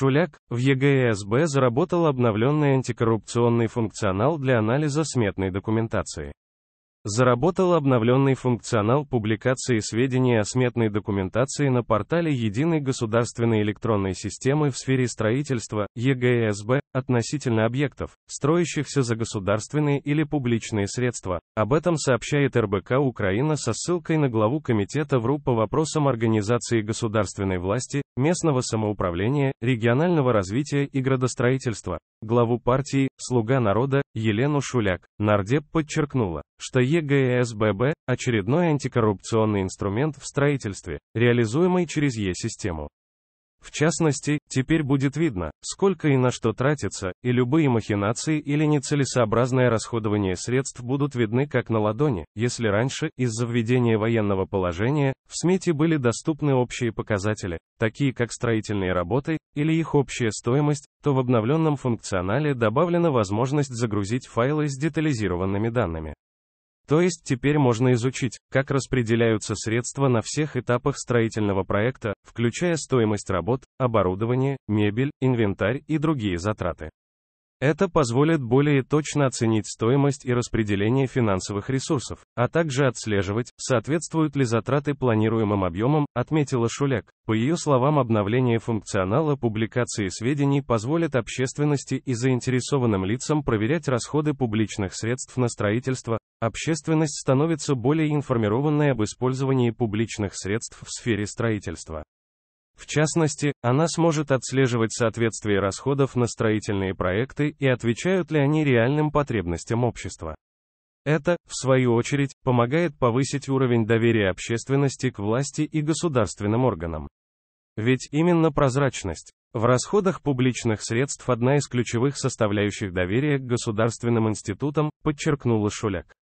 Шуляк, в ЕГЭСБ заработал обновленный антикоррупционный функционал для анализа сметной документации. Заработал обновленный функционал публикации сведений о сметной документации на портале Единой государственной электронной системы в сфере строительства, ЕГСБ, относительно объектов, строящихся за государственные или публичные средства. Об этом сообщает РБК Украина со ссылкой на главу Комитета ВРУ по вопросам организации государственной власти, местного самоуправления, регионального развития и градостроительства, главу партии «Слуга народа» Елену Шуляк. Нардеп подчеркнула, что ЕГЭСББ – очередной антикоррупционный инструмент в строительстве, реализуемый через Е-систему. В частности, теперь будет видно, сколько и на что тратится, и любые махинации или нецелесообразное расходование средств будут видны как на ладони, если раньше, из-за введения военного положения, в смете были доступны общие показатели, такие как строительные работы, или их общая стоимость, то в обновленном функционале добавлена возможность загрузить файлы с детализированными данными. То есть теперь можно изучить, как распределяются средства на всех этапах строительного проекта, включая стоимость работ, оборудование, мебель, инвентарь и другие затраты. Это позволит более точно оценить стоимость и распределение финансовых ресурсов, а также отслеживать, соответствуют ли затраты планируемым объемам, отметила Шуляк. По ее словам, обновление функционала публикации сведений позволит общественности и заинтересованным лицам проверять расходы публичных средств на строительство, Общественность становится более информированной об использовании публичных средств в сфере строительства. В частности, она сможет отслеживать соответствие расходов на строительные проекты и отвечают ли они реальным потребностям общества. Это, в свою очередь, помогает повысить уровень доверия общественности к власти и государственным органам. Ведь именно прозрачность. В расходах публичных средств одна из ключевых составляющих доверия к государственным институтам, подчеркнула Шуляк.